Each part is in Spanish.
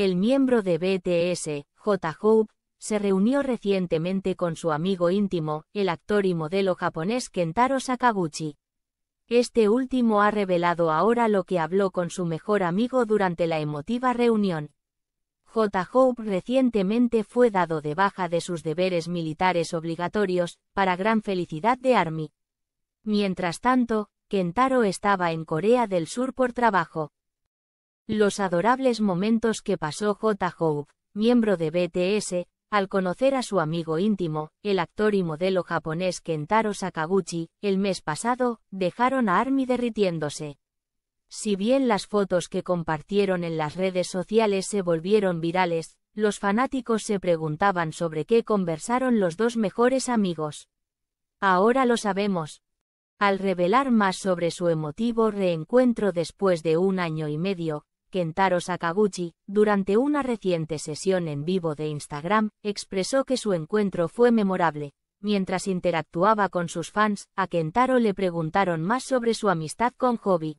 El miembro de BTS, J. Hope, se reunió recientemente con su amigo íntimo, el actor y modelo japonés Kentaro Sakaguchi. Este último ha revelado ahora lo que habló con su mejor amigo durante la emotiva reunión. J. Hope recientemente fue dado de baja de sus deberes militares obligatorios, para gran felicidad de Army. Mientras tanto, Kentaro estaba en Corea del Sur por trabajo. Los adorables momentos que pasó J. Hope, miembro de BTS, al conocer a su amigo íntimo, el actor y modelo japonés Kentaro Sakaguchi, el mes pasado, dejaron a Army derritiéndose. Si bien las fotos que compartieron en las redes sociales se volvieron virales, los fanáticos se preguntaban sobre qué conversaron los dos mejores amigos. Ahora lo sabemos. Al revelar más sobre su emotivo reencuentro después de un año y medio, Kentaro Sakaguchi, durante una reciente sesión en vivo de Instagram, expresó que su encuentro fue memorable. Mientras interactuaba con sus fans, a Kentaro le preguntaron más sobre su amistad con Hobby.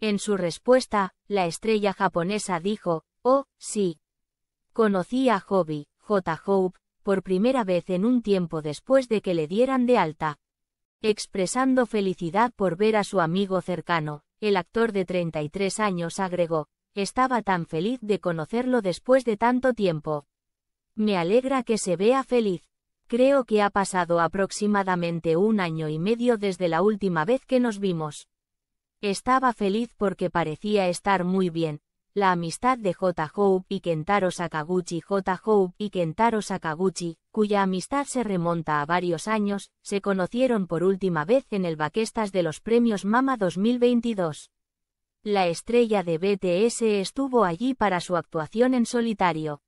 En su respuesta, la estrella japonesa dijo, oh, sí. Conocí a Hobby, J. Hope, por primera vez en un tiempo después de que le dieran de alta. Expresando felicidad por ver a su amigo cercano, el actor de 33 años agregó, estaba tan feliz de conocerlo después de tanto tiempo. Me alegra que se vea feliz. Creo que ha pasado aproximadamente un año y medio desde la última vez que nos vimos. Estaba feliz porque parecía estar muy bien, la amistad de J. Hope y Kentaro Sakaguchi J. Hope y Kentaro Sakaguchi, cuya amistad se remonta a varios años, se conocieron por última vez en el Baquestas de los Premios Mama 2022. La estrella de BTS estuvo allí para su actuación en solitario.